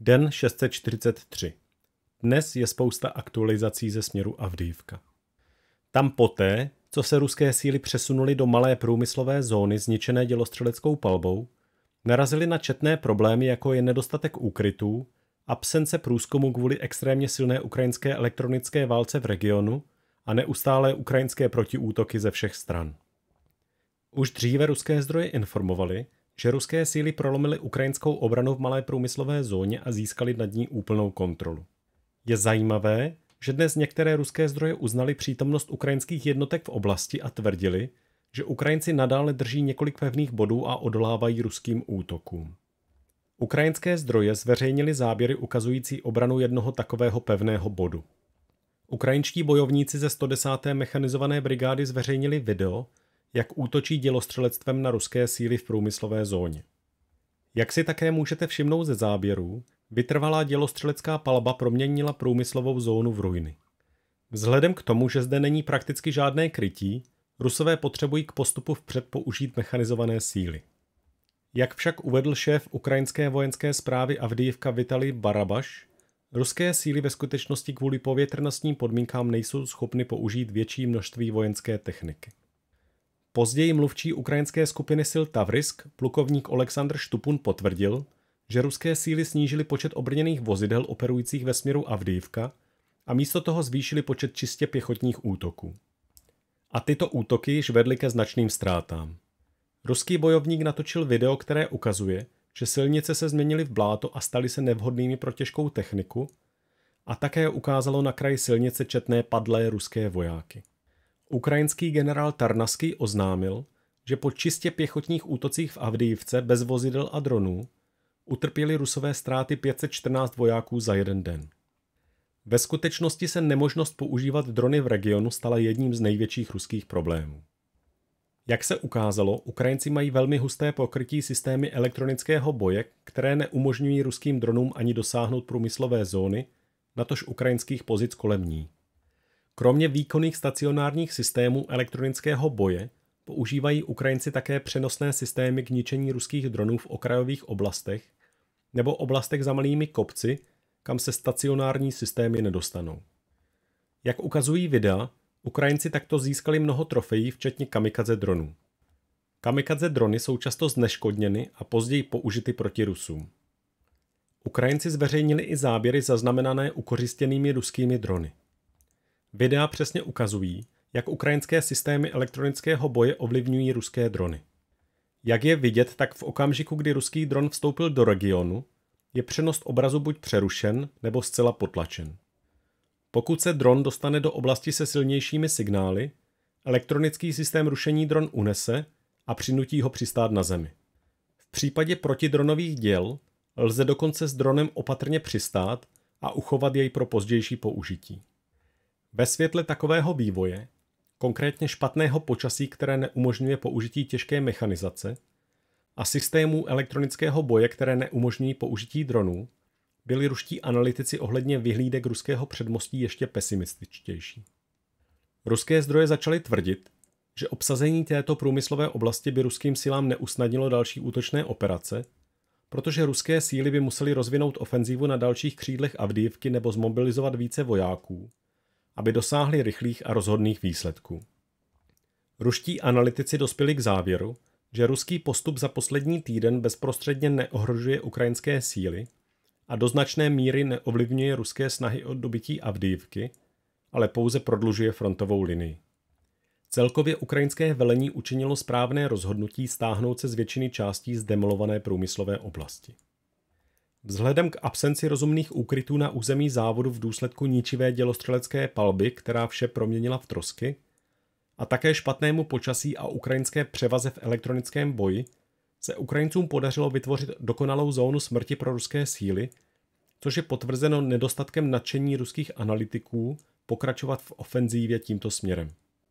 Den 643. Dnes je spousta aktualizací ze směru Avdijivka. Tam poté, co se ruské síly přesunuly do malé průmyslové zóny zničené dělostřeleckou palbou, narazili na četné problémy, jako je nedostatek úkrytů, absence průzkumu kvůli extrémně silné ukrajinské elektronické válce v regionu a neustálé ukrajinské protiútoky ze všech stran. Už dříve ruské zdroje informovaly, že ruské síly prolomily ukrajinskou obranu v malé průmyslové zóně a získali nad ní úplnou kontrolu. Je zajímavé, že dnes některé ruské zdroje uznali přítomnost ukrajinských jednotek v oblasti a tvrdili, že Ukrajinci nadále drží několik pevných bodů a odolávají ruským útokům. Ukrajinské zdroje zveřejnili záběry ukazující obranu jednoho takového pevného bodu. Ukrajinští bojovníci ze 110. mechanizované brigády zveřejnili video, jak útočí dělostřelectvem na ruské síly v průmyslové zóně. Jak si také můžete všimnout ze záběrů, vytrvalá dělostřelecká palba proměnila průmyslovou zónu v ruiny. Vzhledem k tomu, že zde není prakticky žádné krytí, Rusové potřebují k postupu vpřed použít mechanizované síly. Jak však uvedl šéf ukrajinské vojenské zprávy Avdijivka Vitali Barabaš, ruské síly ve skutečnosti kvůli povětrnostním podmínkám nejsou schopny použít větší množství vojenské techniky. Později mluvčí ukrajinské skupiny sil Tavrisk, plukovník Oleksandr Štupun potvrdil, že ruské síly snížily počet obrněných vozidel operujících ve směru Avdívka a místo toho zvýšili počet čistě pěchotních útoků. A tyto útoky již vedly ke značným ztrátám. Ruský bojovník natočil video, které ukazuje, že silnice se změnily v bláto a staly se nevhodnými pro těžkou techniku a také ukázalo na kraji silnice četné padlé ruské vojáky. Ukrajinský generál Tarnaský oznámil, že po čistě pěchotních útocích v Avdiivce bez vozidel a dronů utrpěli rusové ztráty 514 vojáků za jeden den. Ve skutečnosti se nemožnost používat drony v regionu stala jedním z největších ruských problémů. Jak se ukázalo, Ukrajinci mají velmi husté pokrytí systémy elektronického boje, které neumožňují ruským dronům ani dosáhnout průmyslové zóny, natož ukrajinských pozic kolem ní. Kromě výkonných stacionárních systémů elektronického boje používají Ukrajinci také přenosné systémy k ničení ruských dronů v okrajových oblastech nebo oblastech za malými kopci, kam se stacionární systémy nedostanou. Jak ukazují videa, Ukrajinci takto získali mnoho trofejí, včetně kamikaze dronů. Kamikaze drony jsou často zneškodněny a později použity proti Rusům. Ukrajinci zveřejnili i záběry zaznamenané ukořistěnými ruskými drony. Videa přesně ukazují, jak ukrajinské systémy elektronického boje ovlivňují ruské drony. Jak je vidět, tak v okamžiku, kdy ruský dron vstoupil do regionu, je přenos obrazu buď přerušen nebo zcela potlačen. Pokud se dron dostane do oblasti se silnějšími signály, elektronický systém rušení dron unese a přinutí ho přistát na zemi. V případě protidronových děl lze dokonce s dronem opatrně přistát a uchovat jej pro pozdější použití. Ve světle takového vývoje, konkrétně špatného počasí, které neumožňuje použití těžké mechanizace, a systémů elektronického boje, které neumožňují použití dronů, byli ruští analytici ohledně vyhlídek ruského předmostí ještě pesimističtější. Ruské zdroje začaly tvrdit, že obsazení této průmyslové oblasti by ruským silám neusnadnilo další útočné operace, protože ruské síly by musely rozvinout ofenzívu na dalších křídlech Avdívky nebo zmobilizovat více vojáků, aby dosáhli rychlých a rozhodných výsledků. Ruští analytici dospěli k závěru, že ruský postup za poslední týden bezprostředně neohrožuje ukrajinské síly a do značné míry neovlivňuje ruské snahy o dobytí Avdívky, ale pouze prodlužuje frontovou linii. Celkově ukrajinské velení učinilo správné rozhodnutí stáhnout se z většiny částí zdemolované průmyslové oblasti. Vzhledem k absenci rozumných úkrytů na území závodu v důsledku ničivé dělostřelecké palby, která vše proměnila v trosky, a také špatnému počasí a ukrajinské převaze v elektronickém boji, se Ukrajincům podařilo vytvořit dokonalou zónu smrti pro ruské síly, což je potvrzeno nedostatkem nadšení ruských analytiků pokračovat v ofenzívě tímto směrem.